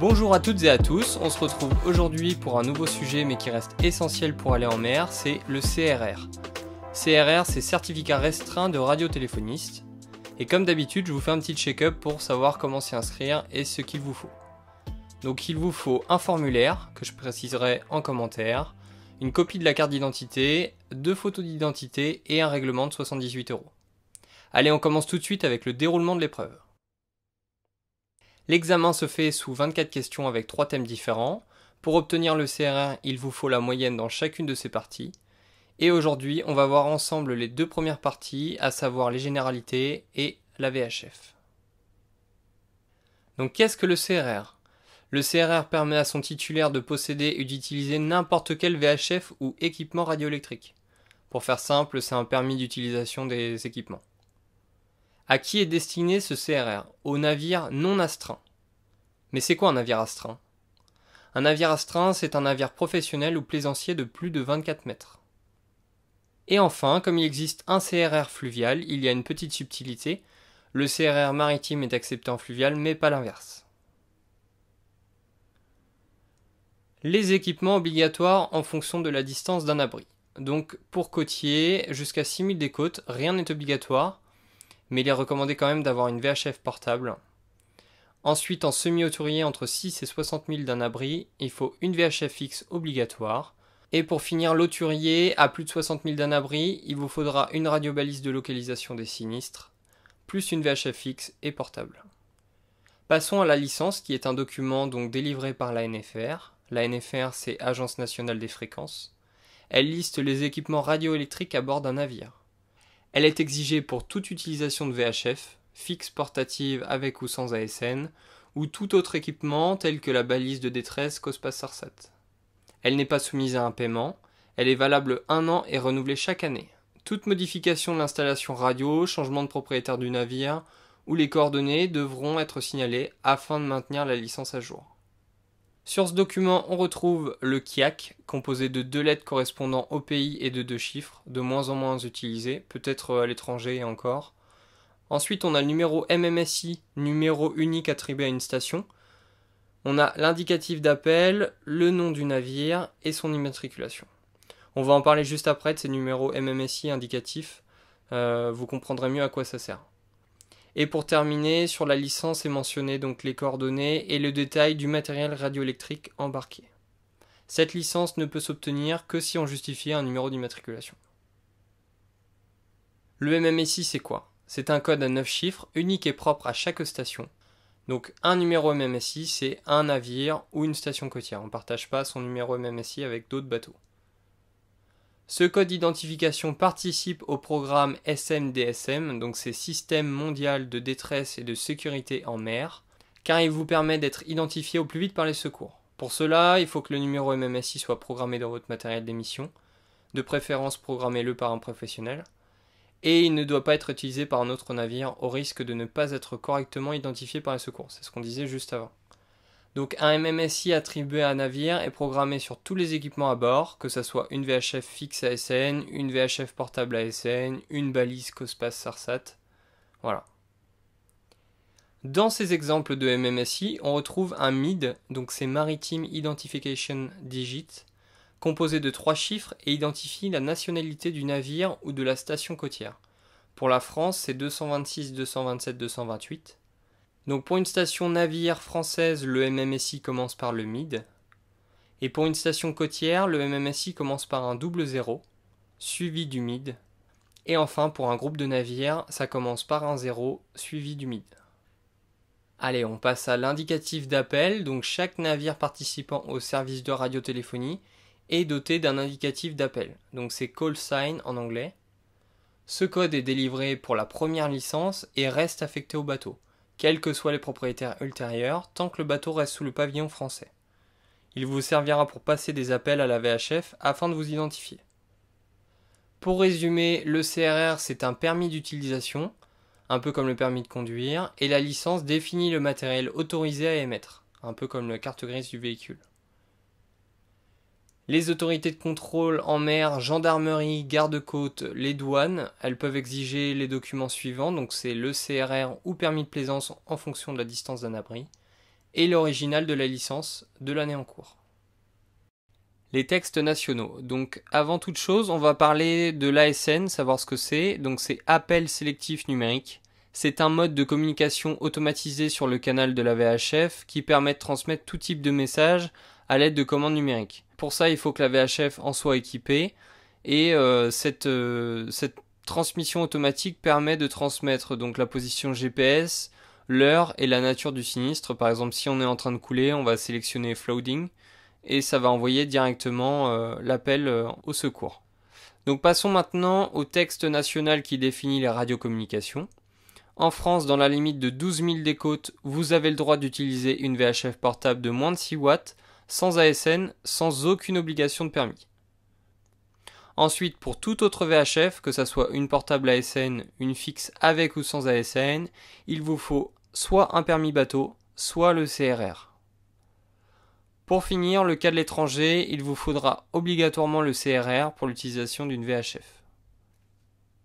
Bonjour à toutes et à tous, on se retrouve aujourd'hui pour un nouveau sujet mais qui reste essentiel pour aller en mer, c'est le CRR. CRR, c'est Certificat Restreint de Radiotéléphoniste. Et comme d'habitude, je vous fais un petit check-up pour savoir comment s'y inscrire et ce qu'il vous faut. Donc il vous faut un formulaire, que je préciserai en commentaire, une copie de la carte d'identité, deux photos d'identité et un règlement de 78 euros. Allez, on commence tout de suite avec le déroulement de l'épreuve. L'examen se fait sous 24 questions avec 3 thèmes différents. Pour obtenir le CRR, il vous faut la moyenne dans chacune de ces parties. Et aujourd'hui, on va voir ensemble les deux premières parties, à savoir les généralités et la VHF. Donc qu'est-ce que le CRR Le CRR permet à son titulaire de posséder et d'utiliser n'importe quel VHF ou équipement radioélectrique. Pour faire simple, c'est un permis d'utilisation des équipements. À qui est destiné ce CRR Aux navires non astreint. Mais c'est quoi un navire astreint Un navire astreint, c'est un navire professionnel ou plaisancier de plus de 24 mètres. Et enfin, comme il existe un CRR fluvial, il y a une petite subtilité. Le CRR maritime est accepté en fluvial, mais pas l'inverse. Les équipements obligatoires en fonction de la distance d'un abri. Donc pour côtier, jusqu'à 6000 des côtes, rien n'est obligatoire mais il est recommandé quand même d'avoir une VHF portable. Ensuite, en semi-autourier entre 6 et 60 000 d'un abri, il faut une VHF fixe obligatoire. Et pour finir, l'auturier, à plus de 60 000 d'un abri, il vous faudra une radio balise de localisation des sinistres, plus une VHF fixe et portable. Passons à la licence, qui est un document donc délivré par la La NFR c'est Agence nationale des fréquences. Elle liste les équipements radioélectriques à bord d'un navire. Elle est exigée pour toute utilisation de VHF, fixe portative avec ou sans ASN, ou tout autre équipement tel que la balise de détresse COSPAS SARSAT. Elle n'est pas soumise à un paiement, elle est valable un an et renouvelée chaque année. Toute modification de l'installation radio, changement de propriétaire du navire ou les coordonnées devront être signalées afin de maintenir la licence à jour. Sur ce document, on retrouve le KIAC, composé de deux lettres correspondant au pays et de deux chiffres, de moins en moins utilisés, peut-être euh, à l'étranger encore. Ensuite, on a le numéro MMSI, numéro unique attribué à une station. On a l'indicatif d'appel, le nom du navire et son immatriculation. On va en parler juste après de ces numéros MMSI indicatifs. Euh, vous comprendrez mieux à quoi ça sert. Et pour terminer, sur la licence est mentionné donc les coordonnées et le détail du matériel radioélectrique embarqué. Cette licence ne peut s'obtenir que si on justifie un numéro d'immatriculation. Le MMSI c'est quoi C'est un code à 9 chiffres unique et propre à chaque station. Donc un numéro MMSI c'est un navire ou une station côtière. On ne partage pas son numéro MMSI avec d'autres bateaux. Ce code d'identification participe au programme SMDSM, donc c'est Système mondial de détresse et de sécurité en mer, car il vous permet d'être identifié au plus vite par les secours. Pour cela, il faut que le numéro MMSI soit programmé dans votre matériel d'émission, de préférence programmez-le par un professionnel, et il ne doit pas être utilisé par un autre navire au risque de ne pas être correctement identifié par les secours, c'est ce qu'on disait juste avant. Donc un MMSI attribué à un navire est programmé sur tous les équipements à bord, que ce soit une VHF fixe ASN, une VHF portable ASN, une balise COSPAS SARSAT. Voilà. Dans ces exemples de MMSI, on retrouve un MID, donc c'est Maritime Identification Digit, composé de trois chiffres et identifie la nationalité du navire ou de la station côtière. Pour la France, c'est 226, 227, 228. Donc pour une station navire française, le MMSI commence par le MID. Et pour une station côtière, le MMSI commence par un double zéro, suivi du MID. Et enfin, pour un groupe de navires, ça commence par un zéro, suivi du MID. Allez, on passe à l'indicatif d'appel. Donc chaque navire participant au service de radiotéléphonie est doté d'un indicatif d'appel. Donc c'est call sign en anglais. Ce code est délivré pour la première licence et reste affecté au bateau quels que soient les propriétaires ultérieurs, tant que le bateau reste sous le pavillon français. Il vous servira pour passer des appels à la VHF afin de vous identifier. Pour résumer, le CRR c'est un permis d'utilisation, un peu comme le permis de conduire, et la licence définit le matériel autorisé à émettre, un peu comme la carte grise du véhicule. Les autorités de contrôle en mer, gendarmerie, garde-côte, les douanes, elles peuvent exiger les documents suivants, donc c'est le CRR ou permis de plaisance en fonction de la distance d'un abri, et l'original de la licence de l'année en cours. Les textes nationaux. Donc avant toute chose, on va parler de l'ASN, savoir ce que c'est. Donc c'est appel sélectif numérique. C'est un mode de communication automatisé sur le canal de la VHF qui permet de transmettre tout type de messages à l'aide de commandes numériques. Pour ça, il faut que la VHF en soit équipée. Et euh, euh, cette, transmission automatique permet de transmettre donc la position GPS, l'heure et la nature du sinistre. Par exemple, si on est en train de couler, on va sélectionner floating et ça va envoyer directement euh, l'appel au secours. Donc passons maintenant au texte national qui définit les radiocommunications. En France, dans la limite de 12 000 décotes, vous avez le droit d'utiliser une VHF portable de moins de 6 watts sans ASN, sans aucune obligation de permis. Ensuite, pour tout autre VHF, que ce soit une portable ASN, une fixe avec ou sans ASN, il vous faut soit un permis bateau, soit le CRR. Pour finir, le cas de l'étranger, il vous faudra obligatoirement le CRR pour l'utilisation d'une VHF.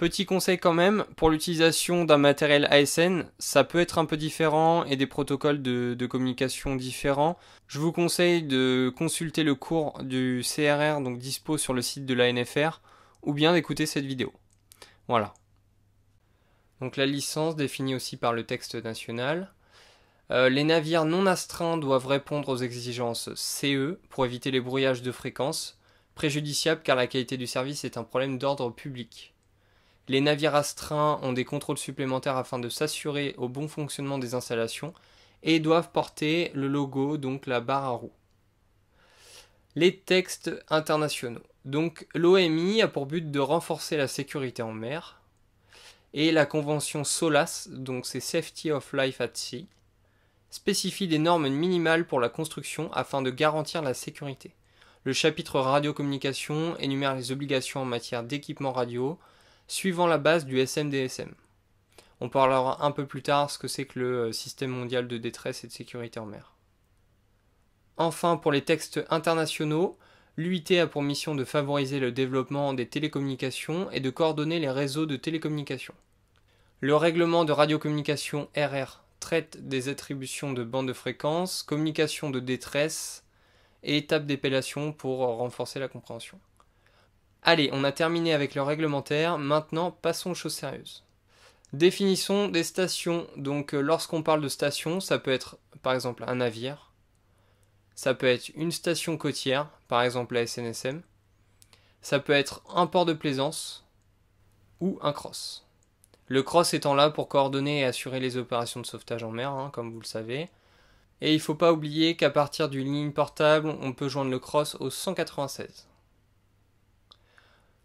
Petit conseil quand même, pour l'utilisation d'un matériel ASN, ça peut être un peu différent et des protocoles de, communication différents. Je vous conseille de consulter le cours du CRR, donc dispo sur le site de l'ANFR, ou bien d'écouter cette vidéo. Voilà. Donc la licence définie aussi par le texte national. Euh, les navires non astreints doivent répondre aux exigences CE pour éviter les brouillages de fréquence, préjudiciables car la qualité du service est un problème d'ordre public. Les navires astreints ont des contrôles supplémentaires afin de s'assurer au bon fonctionnement des installations et doivent porter le logo, donc la barre à roue. Les textes internationaux. Donc l'OMI a pour but de renforcer la sécurité en mer et la convention SOLAS, donc c'est Safety of Life at Sea, spécifie des normes minimales pour la construction afin de garantir la sécurité. Le chapitre radiocommunication énumère les obligations en matière d'équipement radio, suivant la base du SMDSM. On parlera un peu plus tard ce que c'est que le euh, système mondial de détresse et de sécurité en mer. Enfin, pour les textes internationaux, l'UIT a pour mission de favoriser le développement des télécommunications et de coordonner les réseaux de télécommunications. Le règlement de radiocommunication RR traite des attributions de bandes de fréquence, communication de détresse et étapes d'épellation pour renforcer la compréhension. Allez, on a terminé avec le réglementaire. Maintenant, passons aux choses sérieuses. Définissons des stations. Donc, euh, lorsqu'on parle de station, ça peut être par exemple un navire. Ça peut être une station côtière, par exemple la SNSM. Ça peut être un port de plaisance ou un cross. Le cross étant là pour coordonner et assurer les opérations de sauvetage en mer, hein, comme vous le savez. Et il ne faut pas oublier qu'à partir d'une ligne portable, on peut joindre le cross au 196.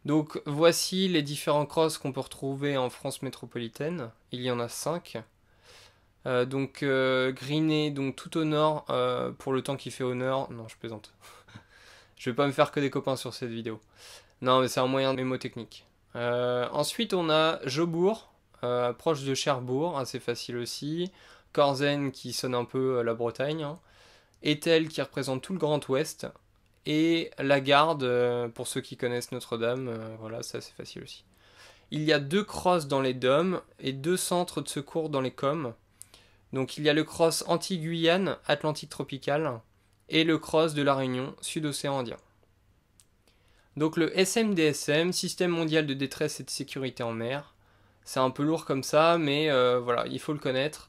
Donc voici les différents crosses qu'on peut retrouver en France métropolitaine. Il y en a 5. Euh, donc euh, donc tout au nord euh, pour le temps qui fait honneur. Non, je plaisante. je vais pas me faire que des copains sur cette vidéo. Non, mais c'est un moyen mémotechnique. Euh, ensuite, on a Jobourg, proche de Cherbourg, assez facile aussi. Corzen qui sonne un peu la Bretagne. Hein. Etel qui représente tout le Grand Ouest et la garde, euh, pour ceux qui connaissent Notre-Dame, euh, voilà, ça c'est facile aussi. Il y a deux crosses dans les DOM et deux centres de secours dans les COM. Donc il y a le cross anti-Guyane, Atlantique Tropicale, et le cross de la Réunion, Sud-Océan Indien. Donc le SMDSM, Système mondial de détresse et de sécurité en mer, c'est un peu lourd comme ça, mais euh, voilà, il faut le connaître.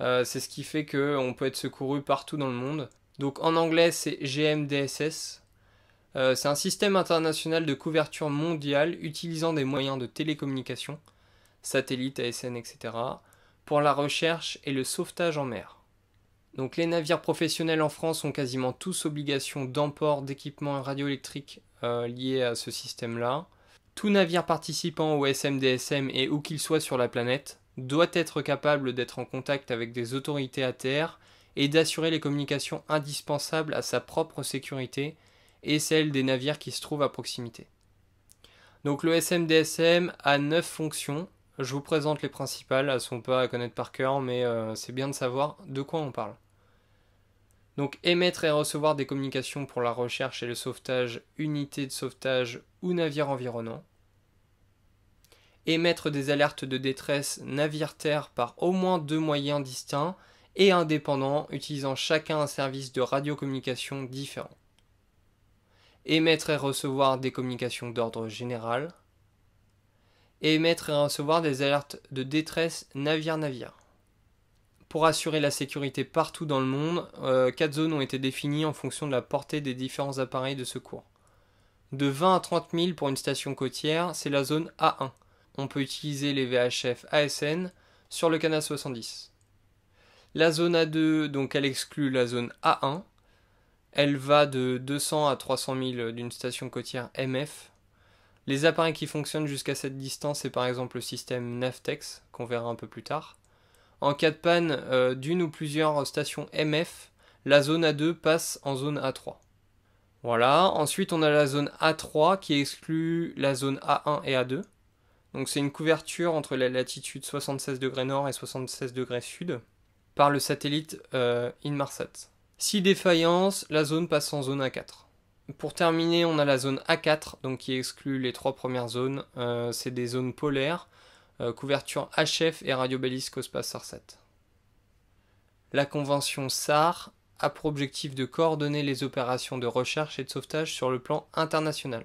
c'est ce qui fait qu'on peut être secouru partout dans le monde. Donc en anglais, c'est GMDSS. Euh, c'est un système international de couverture mondiale utilisant des moyens de télécommunication, satellites, ASN, etc., pour la recherche et le sauvetage en mer. Donc les navires professionnels en France ont quasiment tous obligation d'emport d'équipements radioélectriques euh, liés à ce système-là. Tout navire participant au SMDSM et où qu'il soit sur la planète doit être capable d'être en contact avec des autorités à terre et d'assurer les communications indispensables à sa propre sécurité et celle des navires qui se trouvent à proximité. Donc le SMDSM a 9 fonctions. Je vous présente les principales, elles ne sont pas à connaître par cœur, mais euh, c'est bien de savoir de quoi on parle. Donc émettre et recevoir des communications pour la recherche et le sauvetage, unité de sauvetage ou navire environnant. Émettre des alertes de détresse navire-terre par au moins deux moyens distincts, et indépendants utilisant chacun un service de radiocommunication différent. Émettre et recevoir des communications d'ordre général. Émettre et recevoir des alertes de détresse navire-navire. Pour assurer la sécurité partout dans le monde, euh, quatre zones ont été définies en fonction de la portée des différents appareils de secours. De 20 à 30 000 pour une station côtière, c'est la zone A1. On peut utiliser les VHF ASN sur le canal 70. La zone A2, donc elle exclut la zone A1. Elle va de 200 à 300 000 d'une station côtière MF. Les appareils qui fonctionnent jusqu'à cette distance, c'est par exemple le système Navtex, qu'on verra un peu plus tard. En cas de panne euh, d'une ou plusieurs stations MF, la zone A2 passe en zone A3. Voilà, ensuite on a la zone A3 qui exclut la zone A1 et A2. Donc c'est une couverture entre la latitude 76 degrés nord et 76 degrés sud par le satellite euh, Inmarsat. Si défaillance, la zone passe en zone A4. Pour terminer, on a la zone A4, donc qui exclut les trois premières zones. Euh, c'est des zones polaires, euh, couverture HF et radiobalise COSPAS SARSAT. La convention SAR a pour objectif de coordonner les opérations de recherche et de sauvetage sur le plan international.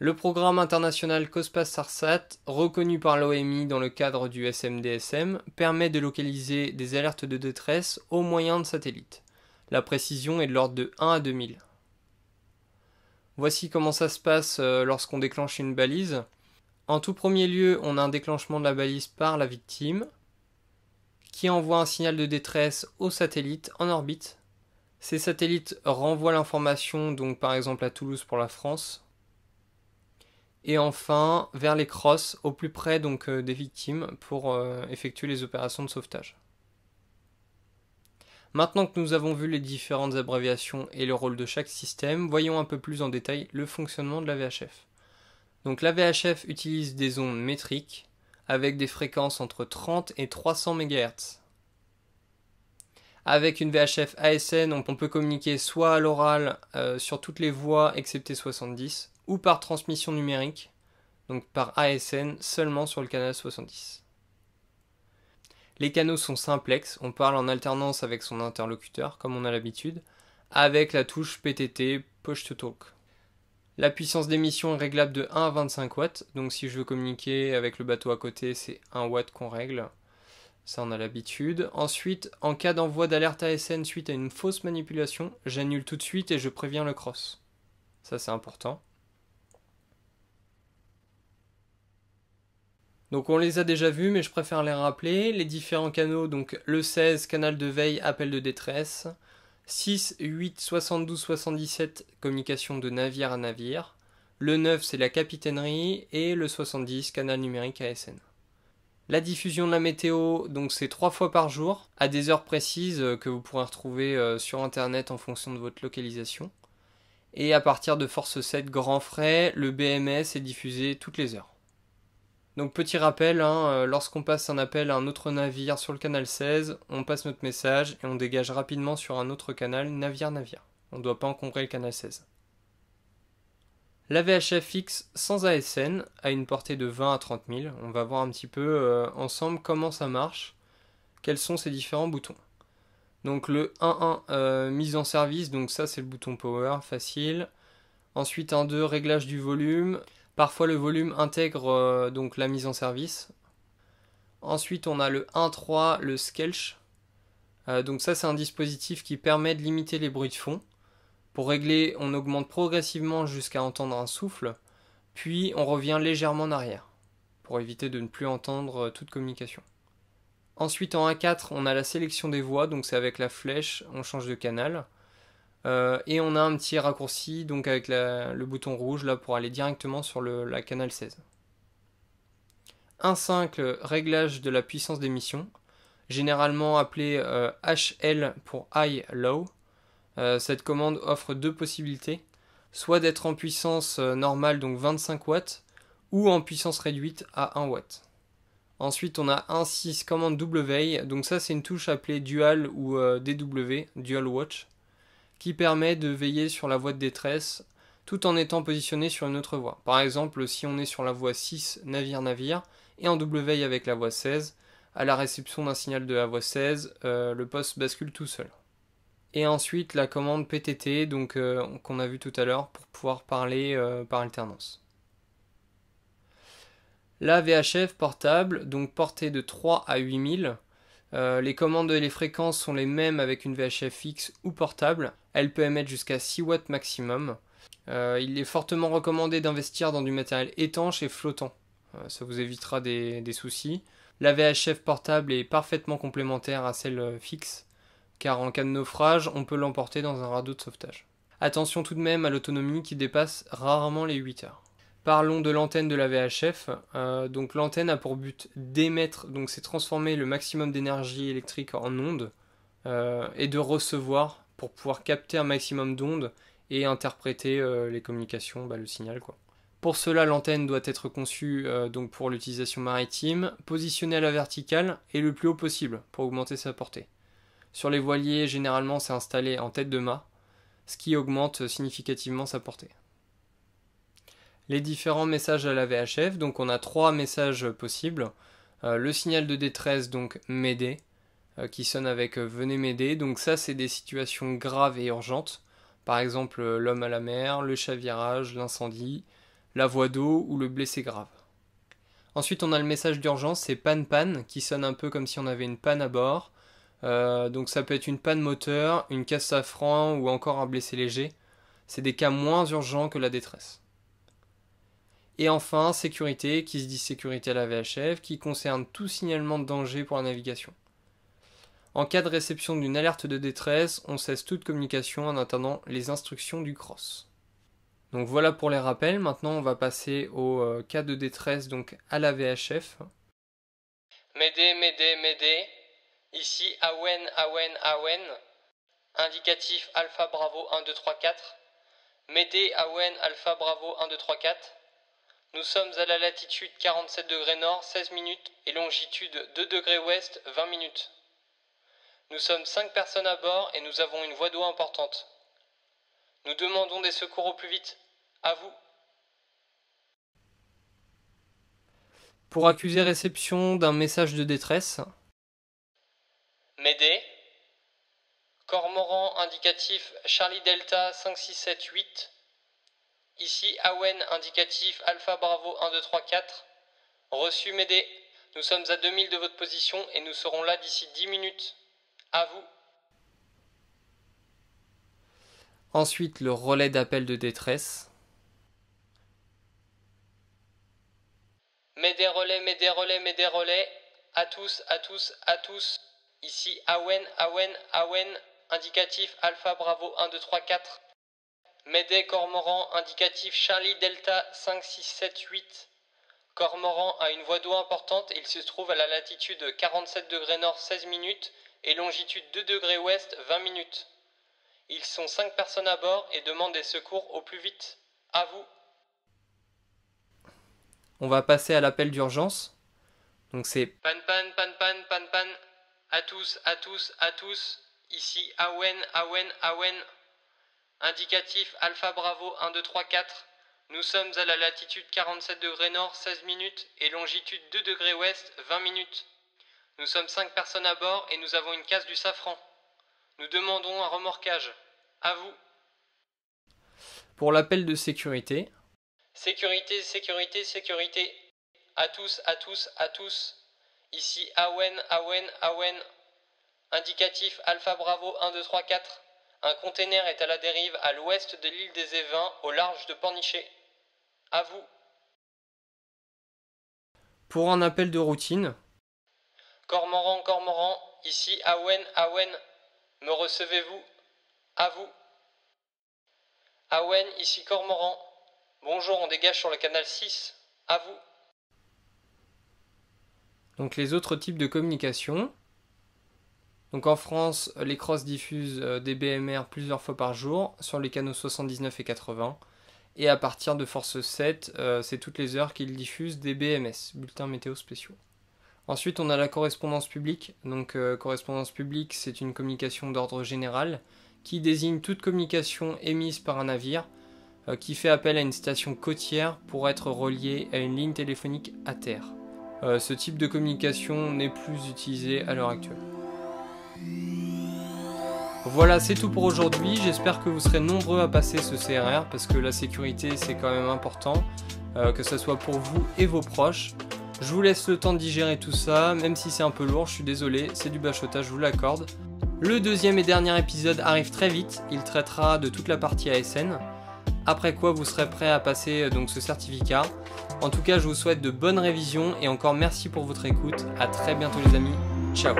Le programme international COSPAS-SARSAT, reconnu par l'OMI dans le cadre du SMDSM, permet de localiser des alertes de détresse au moyen de satellites. La précision est de l'ordre de 1 à 2000. Voici comment ça se passe euh, lorsqu'on déclenche une balise. En tout premier lieu, on a un déclenchement de la balise par la victime, qui envoie un signal de détresse au satellite en orbite. Ces satellites renvoient l'information, donc par exemple à Toulouse pour la France, et enfin, vers les crosses, au plus près donc euh, des victimes, pour euh, effectuer les opérations de sauvetage. Maintenant que nous avons vu les différentes abréviations et le rôle de chaque système, voyons un peu plus en détail le fonctionnement de la VHF. Donc la VHF utilise des ondes métriques avec des fréquences entre 30 et 300 MHz. Avec une VHF ASN, on peut communiquer soit à l'oral euh, sur toutes les voies excepté 70, ou par transmission numérique, donc par ASN seulement sur le canal 70. Les canaux sont simplex, on parle en alternance avec son interlocuteur, comme on a l'habitude, avec la touche PTT Push to Talk. La puissance d'émission est réglable de 1 à 25 watts, donc si je veux communiquer avec le bateau à côté, c'est 1 watt qu'on règle. Ça, on a l'habitude. Ensuite, en cas d'envoi d'alerte ASN suite à une fausse manipulation, j'annule tout de suite et je préviens le cross. Ça, c'est important. Donc on les a déjà vus, mais je préfère les rappeler. Les différents canaux, donc le 16, canal de veille, appel de détresse. 6, 8, 72, 77, communication de navire à navire. Le 9, c'est la capitainerie. Et le 70, canal numérique ASN. La diffusion de la météo, donc c'est trois fois par jour, à des heures précises euh, que vous pourrez retrouver euh, sur Internet en fonction de votre localisation. Et à partir de Force 7 Grand Frais, le BMS est diffusé toutes les heures. Donc petit rappel, hein, euh, lorsqu'on passe un appel à un autre navire sur le canal 16, on passe notre message et on dégage rapidement sur un autre canal navire-navire. On ne doit pas encombrer le canal 16. La fixe sans ASN a une portée de 20 à 30 000. On va voir un petit peu euh, ensemble comment ça marche, quels sont ces différents boutons. Donc le 1-1, euh, mise en service, donc ça c'est le bouton power, facile. Ensuite un 2 réglage du volume. Parfois le volume intègre euh, donc la mise en service. Ensuite on a le 1.3, le skelch. Euh, donc ça c'est un dispositif qui permet de limiter les bruits de fond. Pour régler on augmente progressivement jusqu'à entendre un souffle, puis on revient légèrement en arrière pour éviter de ne plus entendre euh, toute communication. Ensuite en 1.4 on a la sélection des voix, donc c'est avec la flèche on change de canal. Euh, et on a un petit raccourci donc avec le bouton rouge là pour aller directement sur la canal 16. 1.5 réglage de la puissance d'émission, généralement appelé HL euh, pour High Low. Euh, cette commande offre deux possibilités, soit d'être en puissance normale donc 25 watts ou en puissance réduite à 1 watt. Ensuite, on a 1.6 commande W, donc ça c'est une touche appelée Dual ou DW, Dual Watch qui permet de veiller sur la voie de détresse tout en étant positionné sur une autre voie. Par exemple, si on est sur la voie 6 navire-navire et en double veille avec la voie 16, à la réception d'un signal de la voie 16, euh, le poste bascule tout seul. Et ensuite la commande PTT donc euh, qu'on a vu tout à l'heure pour pouvoir parler euh, par alternance. La VHF portable, donc portée de 3 à 8000. les commandes et les fréquences sont les mêmes avec une VHF fixe ou portable. Elle peut émettre jusqu'à 6 watts maximum. Euh, il est fortement recommandé d'investir dans du matériel étanche et flottant. Euh, ça vous évitera des, soucis. La VHF portable est parfaitement complémentaire à celle euh, fixe, car en cas de naufrage, on peut l'emporter dans un radeau de sauvetage. Attention tout de même à l'autonomie qui dépasse rarement les 8 heures. Parlons de l'antenne de la VHF. donc l'antenne a pour but d'émettre, donc c'est transformer le maximum d'énergie électrique en ondes et de recevoir pour pouvoir capter un maximum d'ondes et interpréter euh, les communications, bah, le signal quoi. Pour cela, l'antenne doit être conçue euh, donc pour l'utilisation maritime, positionnée à la verticale et le plus haut possible pour augmenter sa portée. Sur les voiliers, généralement, c'est installé en tête de mât, ce qui augmente significativement sa portée. Les différents messages à la VHF, donc on a trois messages possibles. Euh, le signal de détresse, donc m'aider, euh, qui sonne avec euh, Venez m'aider. Donc ça, c'est des situations graves et urgentes. Par exemple, euh, l'homme à la mer, le chavirage, l'incendie, la voie d'eau ou le blessé grave. Ensuite, on a le message d'urgence, c'est pan pan », qui sonne un peu comme si on avait une panne à bord. donc ça peut être une panne moteur, une casse à frein ou encore un blessé léger. C'est des cas moins urgents que la détresse. Et enfin, sécurité, qui se dit sécurité à la VHF, qui concerne tout signalement de danger pour la navigation. En cas de réception d'une alerte de détresse, on cesse toute communication en attendant les instructions du cross. Donc voilà pour les rappels. Maintenant, on va passer au euh, cas de détresse, donc à la VHF. Médé, médé, médé. Ici, Awen, Awen, Awen. Indicatif Alpha Bravo 1, 2, 3, 4. Médé, Awen, Alpha Bravo 1, 2, 3, 4. Nous sommes à la latitude 47 degrés nord, 16 minutes, et longitude 2 degrés ouest, 20 minutes. Nous sommes cinq personnes à bord et nous avons une voie d'eau importante. Nous demandons des secours au plus vite. À vous. Pour accuser réception d'un message de détresse. M'aider. Cormoran indicatif Charlie Delta 5678. Ici Awen indicatif Alpha Bravo 1234. Reçu M'aider. Nous sommes à 2000 de votre position et nous serons là d'ici 10 minutes. À vous. Ensuite, le relais d'appel de détresse. Mais relais, mais relais, mais relais. À tous, à tous, à tous. Ici, Awen, Awen, Awen. Indicatif Alpha Bravo 1, 2, 3, 4. Médé, Cormoran, indicatif Charlie Delta 5, 6, 7, 8. Cormoran a une voie d'eau importante. Il se trouve à la latitude 47 degrés nord 16 minutes et longitude 2 degrés ouest 20 minutes. Ils sont 5 personnes à bord et demandent des secours au plus vite. À vous. On va passer à l'appel d'urgence. Donc c'est Pan pan pan pan pan pan. À tous, à tous, à tous. Ici Awen, Awen, Awen. Indicatif Alpha Bravo 1 2 3 4. Nous sommes à la latitude 47 degrés nord 16 minutes et longitude 2 degrés ouest 20 minutes. Nous sommes cinq personnes à bord et nous avons une case du safran. Nous demandons un remorquage. À vous. Pour l'appel de sécurité. Sécurité, sécurité, sécurité. À tous, à tous, à tous. Ici Awen, Awen, Awen. Indicatif Alpha Bravo 1, 2, 3, 4. Un container est à la dérive à l'ouest de l'île des Évins, au large de Pornichet. À vous. Pour un appel de routine. Cormoran, Cormoran, ici Awen, Awen, me recevez-vous À vous. Awen, ici Cormoran. Bonjour, on dégage sur le canal 6. À vous. Donc les autres types de communication. Donc en France, les crosses diffusent euh, des BMR plusieurs fois par jour sur les canaux 79 et 80. Et à partir de Force 7, euh, c'est toutes les heures qu'ils diffusent des BMS, bulletins météo spéciaux. Ensuite, on a la correspondance publique. Donc, euh, correspondance publique, c'est une communication d'ordre général qui désigne toute communication émise par un navire euh, qui fait appel à une station côtière pour être reliée à une ligne téléphonique à terre. Euh, ce type de communication n'est plus utilisé à l'heure actuelle. Voilà, c'est tout pour aujourd'hui. J'espère que vous serez nombreux à passer ce CRR parce que la sécurité, c'est quand même important, que ce soit pour vous et vos proches. Je vous laisse le temps de digérer tout ça, même si c'est un peu lourd, je suis désolé, c'est du bachotage, je vous l'accorde. Le deuxième et dernier épisode arrive très vite, il traitera de toute la partie ASN, après quoi vous serez prêt à passer euh, donc ce certificat. En tout cas, je vous souhaite de bonnes révisions et encore merci pour votre écoute. À très bientôt les amis. Ciao.